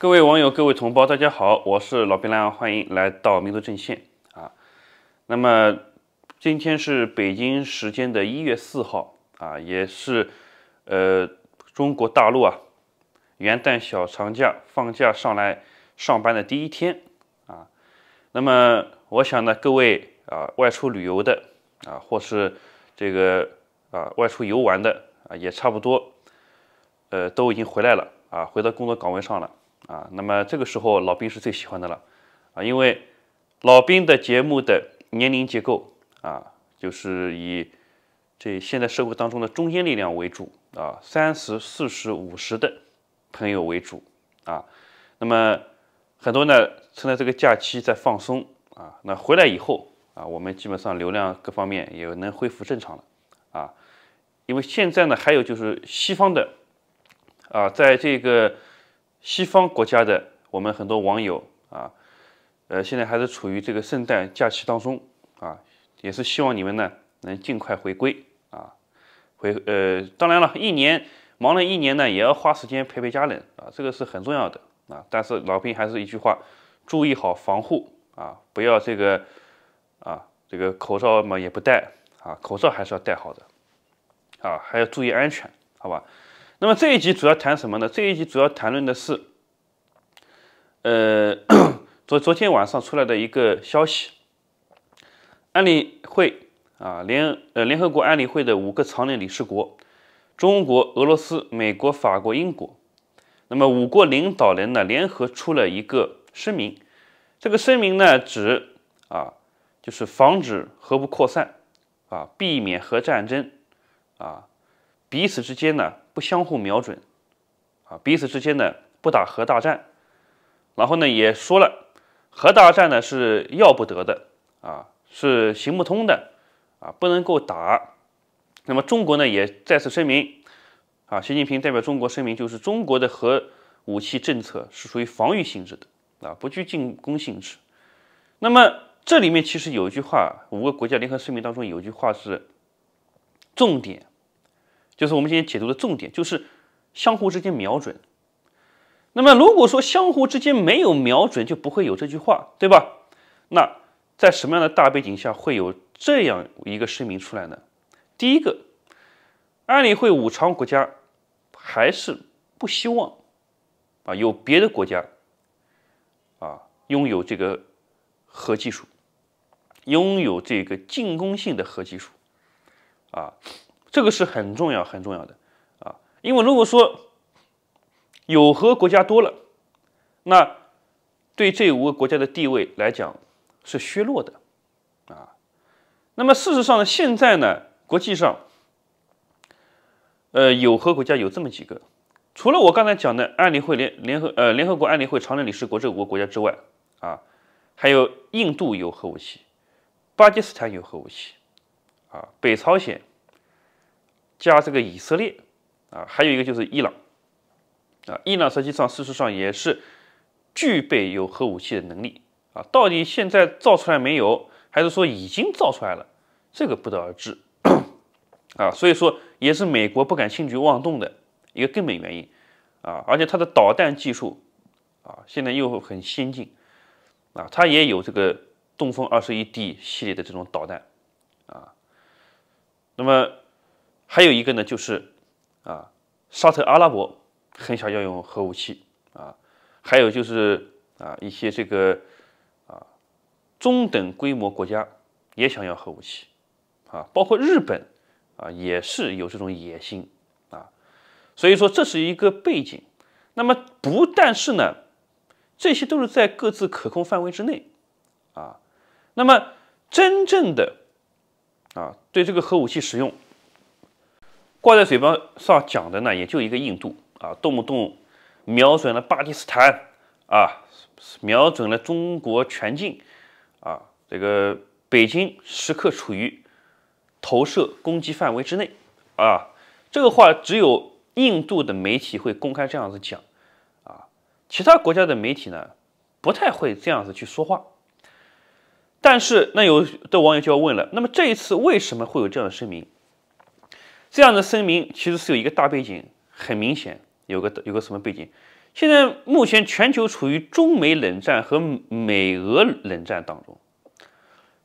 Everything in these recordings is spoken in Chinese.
各位网友，各位同胞，大家好，我是老兵蓝，欢迎来到民族阵线啊。那么今天是北京时间的一月四号啊，也是呃中国大陆啊元旦小长假放假上来上班的第一天啊。那么我想呢，各位啊外出旅游的啊，或是这个啊外出游玩的啊，也差不多，呃都已经回来了啊，回到工作岗位上了。啊，那么这个时候老兵是最喜欢的了，啊，因为老兵的节目的年龄结构啊，就是以这现在社会当中的中间力量为主啊，三十四十五十的朋友为主啊，那么很多呢趁着这个假期在放松啊，那回来以后啊，我们基本上流量各方面也能恢复正常了啊，因为现在呢还有就是西方的啊，在这个。西方国家的我们很多网友啊，呃，现在还是处于这个圣诞假期当中啊，也是希望你们呢能尽快回归啊，回呃，当然了，一年忙了一年呢，也要花时间陪陪家人啊，这个是很重要的啊。但是老兵还是一句话，注意好防护啊，不要这个啊，这个口罩嘛也不戴啊，口罩还是要戴好的啊，还要注意安全，好吧？那么这一集主要谈什么呢？这一集主要谈论的是，呃，昨昨天晚上出来的一个消息，安理会啊，联呃联合国安理会的五个常任理事国，中国、俄罗斯、美国、法国、英国，那么五国领导人呢联合出了一个声明，这个声明呢指啊就是防止核不扩散啊，避免核战争啊。彼此之间呢不相互瞄准啊，彼此之间呢不打核大战，然后呢也说了，核大战呢是要不得的啊，是行不通的啊，不能够打。那么中国呢也再次声明啊，习近平代表中国声明，就是中国的核武器政策是属于防御性质的啊，不具进攻性质。那么这里面其实有一句话，五个国家联合声明当中有一句话是重点。就是我们今天解读的重点，就是相互之间瞄准。那么，如果说相互之间没有瞄准，就不会有这句话，对吧？那在什么样的大背景下会有这样一个声明出来呢？第一个，安理会五常国家还是不希望啊有别的国家啊拥有这个核技术，拥有这个进攻性的核技术啊。这个是很重要、很重要的，啊，因为如果说有核国家多了，那对这五个国家的地位来讲是削弱的，啊，那么事实上呢，现在呢，国际上，呃，有核国家有这么几个，除了我刚才讲的安理会联联合呃联合国安理会常任理事国这五个国家之外，啊，还有印度有核武器，巴基斯坦有核武器，啊，北朝鲜。加这个以色列啊，还有一个就是伊朗啊，伊朗实际上事实上也是具备有核武器的能力啊，到底现在造出来没有，还是说已经造出来了，这个不得而知啊，所以说也是美国不敢轻举妄动的一个根本原因啊，而且它的导弹技术啊，现在又很先进啊，它也有这个东风二十一 D 系列的这种导弹啊，那么。还有一个呢，就是，啊，沙特阿拉伯很想要用核武器啊，还有就是啊，一些这个啊中等规模国家也想要核武器啊，包括日本啊，也是有这种野心啊，所以说这是一个背景。那么不但是呢，这些都是在各自可控范围之内啊。那么真正的啊，对这个核武器使用。挂在嘴巴上讲的呢，也就一个印度啊，动不动瞄准了巴基斯坦啊，瞄准了中国全境啊，这个北京时刻处于投射攻击范围之内啊，这个话只有印度的媒体会公开这样子讲啊，其他国家的媒体呢，不太会这样子去说话。但是那有的网友就要问了，那么这一次为什么会有这样的声明？这样的声明其实是有一个大背景，很明显，有个有个什么背景？现在目前全球处于中美冷战和美俄冷战当中，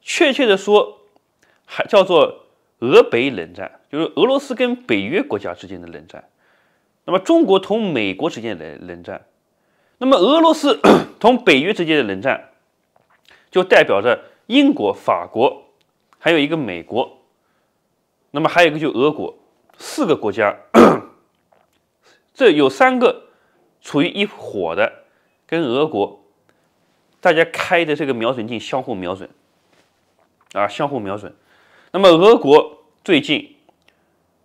确切的说，还叫做俄北冷战，就是俄罗斯跟北约国家之间的冷战。那么中国同美国之间的冷冷战，那么俄罗斯 同北约之间的冷战，就代表着英国、法国，还有一个美国。那么还有一个就俄国，四个国家，这有三个处于一伙的，跟俄国大家开的这个瞄准镜相互瞄准，啊，相互瞄准。那么俄国最近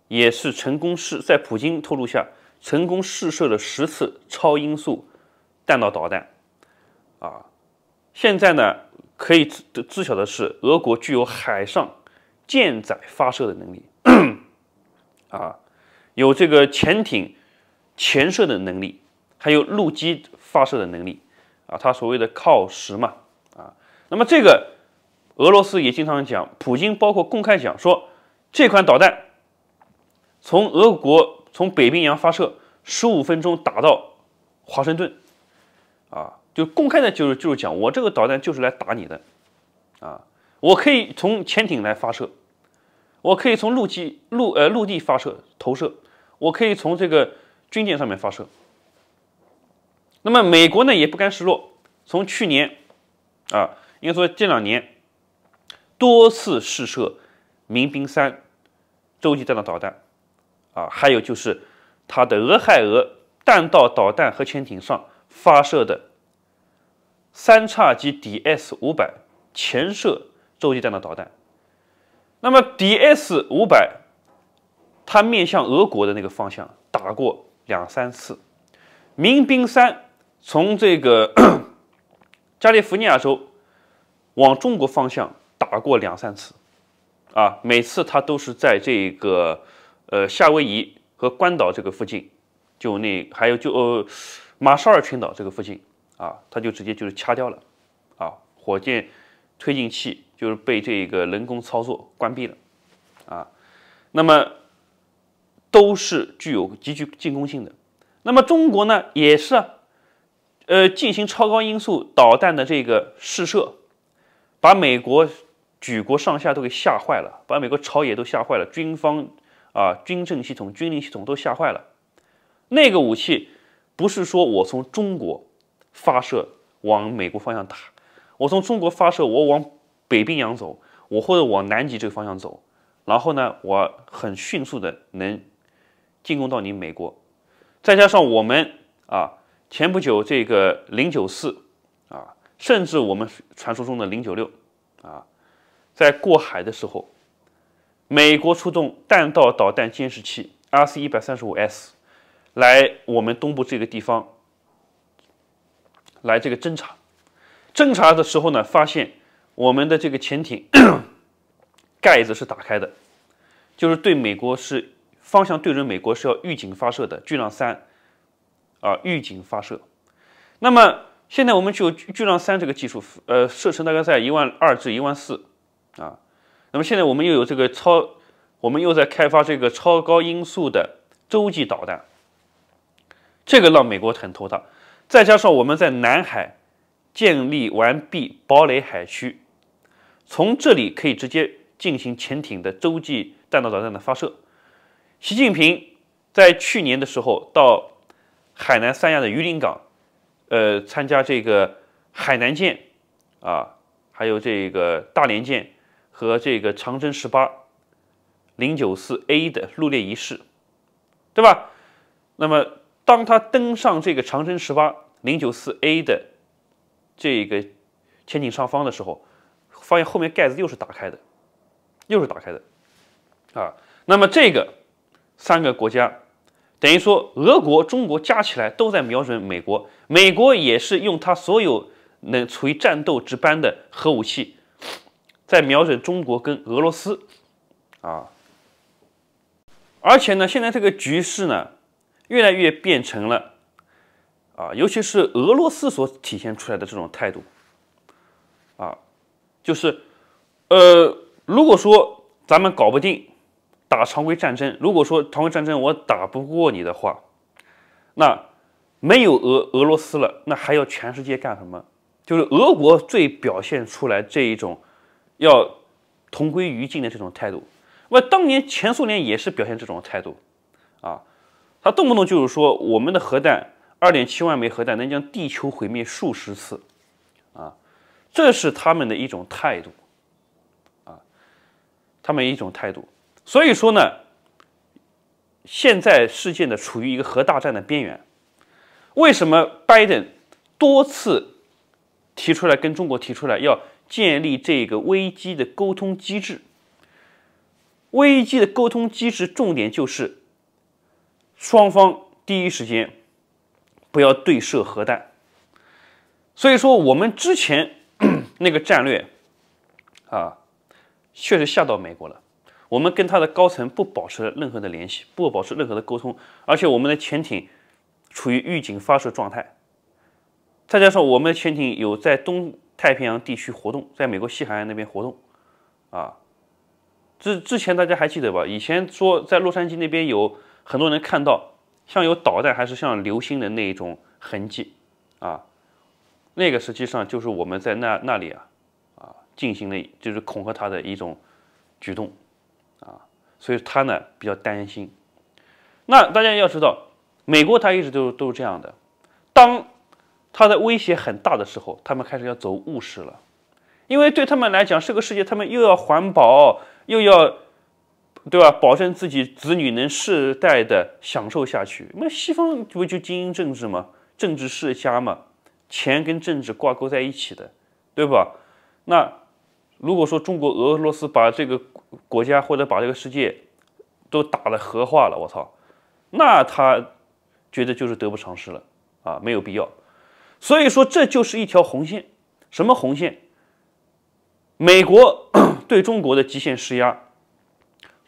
也是成功试在普京透露下成功试射了十次超音速弹道导弹，啊，现在呢可以知知晓的是，俄国具有海上。舰载发射的能力，啊，有这个潜艇潜射的能力，还有陆基发射的能力，啊，它所谓的靠实嘛，啊，那么这个俄罗斯也经常讲，普京包括公开讲说，这款导弹从俄国从北冰洋发射十五分钟打到华盛顿，啊，就公开的就是就是讲我这个导弹就是来打你的，啊，我可以从潜艇来发射。我可以从陆基陆呃陆地发射投射，我可以从这个军舰上面发射。那么美国呢也不甘示弱，从去年啊应该说这两年多次试射民兵三洲际弹道导弹啊，还有就是它的俄亥俄弹道导弹核潜艇上发射的三叉戟 D S 五百潜射洲际弹道导弹。那么，DS 五百，它面向俄国的那个方向打过两三次；民兵三从这个 加利福尼亚州往中国方向打过两三次，啊，每次它都是在这个呃夏威夷和关岛这个附近，就那还有就呃马绍尔群岛这个附近啊，它就直接就是掐掉了，啊，火箭。推进器就是被这个人工操作关闭了，啊，那么都是具有极具进攻性的。那么中国呢，也是呃进行超高音速导弹的这个试射，把美国举国上下都给吓坏了，把美国朝野都吓坏了，军方啊、军政系统、军令系统都吓坏了。那个武器不是说我从中国发射往美国方向打。我从中国发射，我往北冰洋走，我或者往南极这个方向走，然后呢，我很迅速的能进攻到你美国。再加上我们啊，前不久这个零九四啊，甚至我们传说中的零九六啊，在过海的时候，美国出动弹道导弹监视器 RC 一百三十五 S 来我们东部这个地方来这个侦察。侦查的时候呢，发现我们的这个潜艇 盖子是打开的，就是对美国是方向对准美国是要预警发射的巨浪三啊预警发射。那么现在我们具有巨浪三这个技术，呃，射程大概在一万二至一万四啊。那么现在我们又有这个超，我们又在开发这个超高音速的洲际导弹，这个让美国很头疼。再加上我们在南海。建立完毕堡垒海区，从这里可以直接进行潜艇的洲际弹道导弹的发射。习近平在去年的时候到海南三亚的榆林港，呃，参加这个海南舰啊，还有这个大连舰和这个长征十八零九四 A 的入列仪式，对吧？那么当他登上这个长征十八零九四 A 的。这一个潜艇上方的时候，发现后面盖子又是打开的，又是打开的，啊，那么这个三个国家，等于说俄国、中国加起来都在瞄准美国，美国也是用它所有能处于战斗值班的核武器，在瞄准中国跟俄罗斯，啊，而且呢，现在这个局势呢，越来越变成了。啊，尤其是俄罗斯所体现出来的这种态度，啊，就是，呃，如果说咱们搞不定，打常规战争，如果说常规战争我打不过你的话，那没有俄俄罗斯了，那还要全世界干什么？就是俄国最表现出来这一种要同归于尽的这种态度。那当年前苏联也是表现这种态度，啊，他动不动就是说我们的核弹。二点七万枚核弹能将地球毁灭数十次，啊，这是他们的一种态度，啊，他们一种态度。所以说呢，现在世界呢处于一个核大战的边缘。为什么拜登多次提出来跟中国提出来要建立这个危机的沟通机制？危机的沟通机制重点就是双方第一时间。不要对射核弹，所以说我们之前 那个战略，啊，确实吓到美国了。我们跟他的高层不保持任何的联系，不保持任何的沟通，而且我们的潜艇处于预警发射状态，再加上我们的潜艇有在东太平洋地区活动，在美国西海岸那边活动，啊，之之前大家还记得吧？以前说在洛杉矶那边有很多人看到。像有导弹还是像流星的那一种痕迹，啊，那个实际上就是我们在那那里啊啊进行的，就是恐吓他的一种举动啊，所以他呢比较担心。那大家要知道，美国他一直都都是这样的，当他的威胁很大的时候，他们开始要走务实了，因为对他们来讲，这个世界他们又要环保，又要。对吧？保证自己子女能世代的享受下去。那西方不就精英政治吗？政治世家嘛，钱跟政治挂钩在一起的，对吧？那如果说中国、俄罗斯把这个国家或者把这个世界都打了核化了，我操，那他觉得就是得不偿失了啊，没有必要。所以说这就是一条红线。什么红线？美国 对中国的极限施压。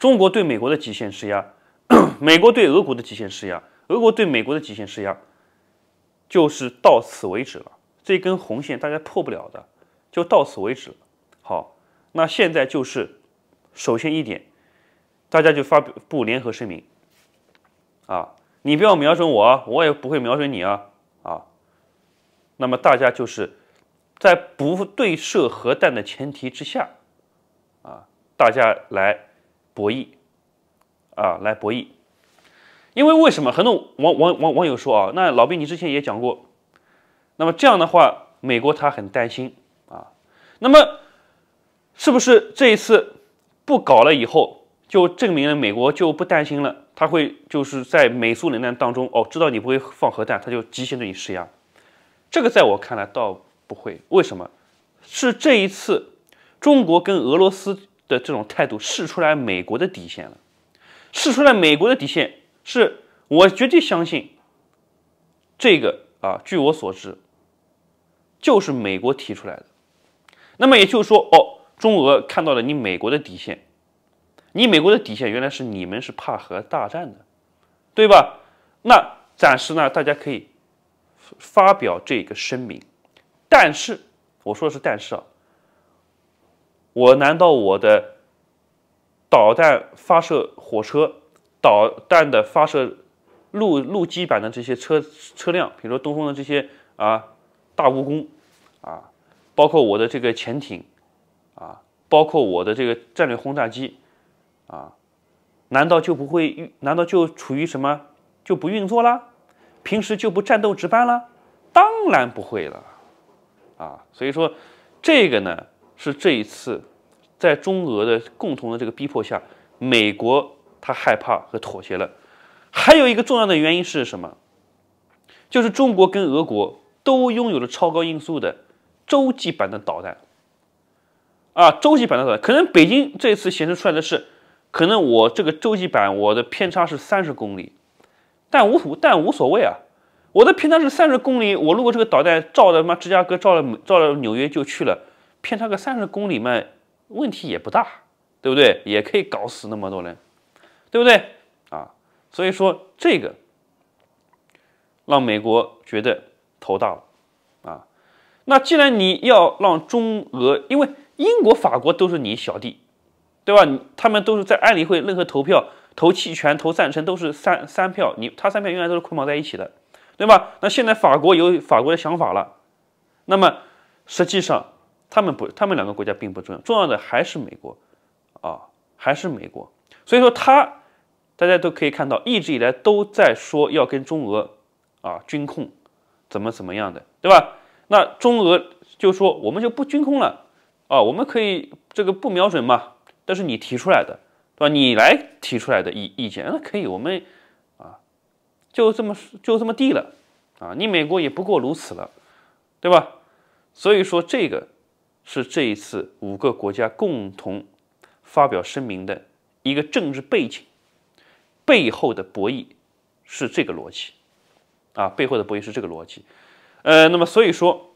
中国对美国的极限施压，美国对俄国的极限施压，俄国对美国的极限施压，就是到此为止了。这根红线大家破不了的，就到此为止。好，那现在就是，首先一点，大家就发布联合声明。啊，你不要瞄准我，啊，我也不会瞄准你啊啊。那么大家就是在不对射核弹的前提之下，啊，大家来。博弈啊，来博弈，因为为什么很多网网网网友说啊，那老兵你之前也讲过，那么这样的话，美国他很担心啊，那么是不是这一次不搞了以后，就证明了美国就不担心了？他会就是在美苏冷战当中哦，知道你不会放核弹，他就极限对你施压。这个在我看来倒不会，为什么？是这一次中国跟俄罗斯。的这种态度，试出来美国的底线了，试出来美国的底线，是我绝对相信。这个啊，据我所知，就是美国提出来的。那么也就是说，哦，中俄看到了你美国的底线，你美国的底线原来是你们是怕核大战的，对吧？那暂时呢，大家可以发表这个声明，但是我说的是但是啊。我难道我的导弹发射火车、导弹的发射陆陆基版的这些车车辆，比如说东风的这些啊大蜈蚣啊，包括我的这个潜艇啊，包括我的这个战略轰炸机啊，难道就不会？难道就处于什么就不运作啦？平时就不战斗值班啦？当然不会了啊！所以说这个呢。是这一次，在中俄的共同的这个逼迫下，美国他害怕和妥协了。还有一个重要的原因是什么？就是中国跟俄国都拥有了超高音速的洲际版的导弹。啊，洲际版的导弹，可能北京这一次显示出来的是，可能我这个洲际版我的偏差是三十公里，但无，但无所谓啊，我的偏差是三十公里，我如果这个导弹照他妈芝加哥，照了照了纽约就去了。偏差个三十公里嘛，问题也不大，对不对？也可以搞死那么多人，对不对啊？所以说这个让美国觉得头大了啊。那既然你要让中俄，因为英国、法国都是你小弟，对吧？他们都是在安理会任何投票、投弃权、投赞成都是三三票，你他三票原来都是捆绑在一起的，对吧？那现在法国有法国的想法了，那么实际上。他们不，他们两个国家并不重要，重要的还是美国，啊，还是美国。所以说他，大家都可以看到，一直以来都在说要跟中俄啊军控，怎么怎么样的，对吧？那中俄就说我们就不军控了，啊，我们可以这个不瞄准嘛？但是你提出来的，对吧？你来提出来的意意见，那可以，我们啊就这么就这么地了，啊，你美国也不过如此了，对吧？所以说这个。是这一次五个国家共同发表声明的一个政治背景背后的博弈是这个逻辑，啊背后的博弈是这个逻辑，呃那么所以说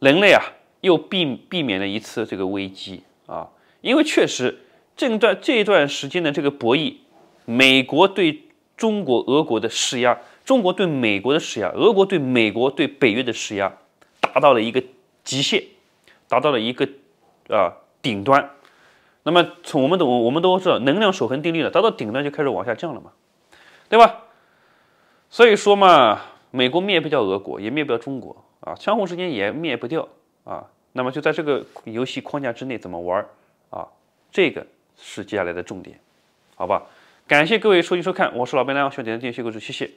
人类啊又避避免了一次这个危机啊，因为确实这段这段时间的这个博弈，美国对中国、俄国的施压，中国对美国的施压，俄国对美国、对北约的施压，达到了一个。极限达到了一个啊顶端，那么从我们的我们都知道能量守恒定律了，达到顶端就开始往下降了嘛，对吧？所以说嘛，美国灭不掉俄国，也灭不掉中国啊，相互之间也灭不掉啊。那么就在这个游戏框架之内怎么玩儿啊？这个是接下来的重点，好吧？感谢各位收听收看，我是老白，大家需要点点关注，谢谢。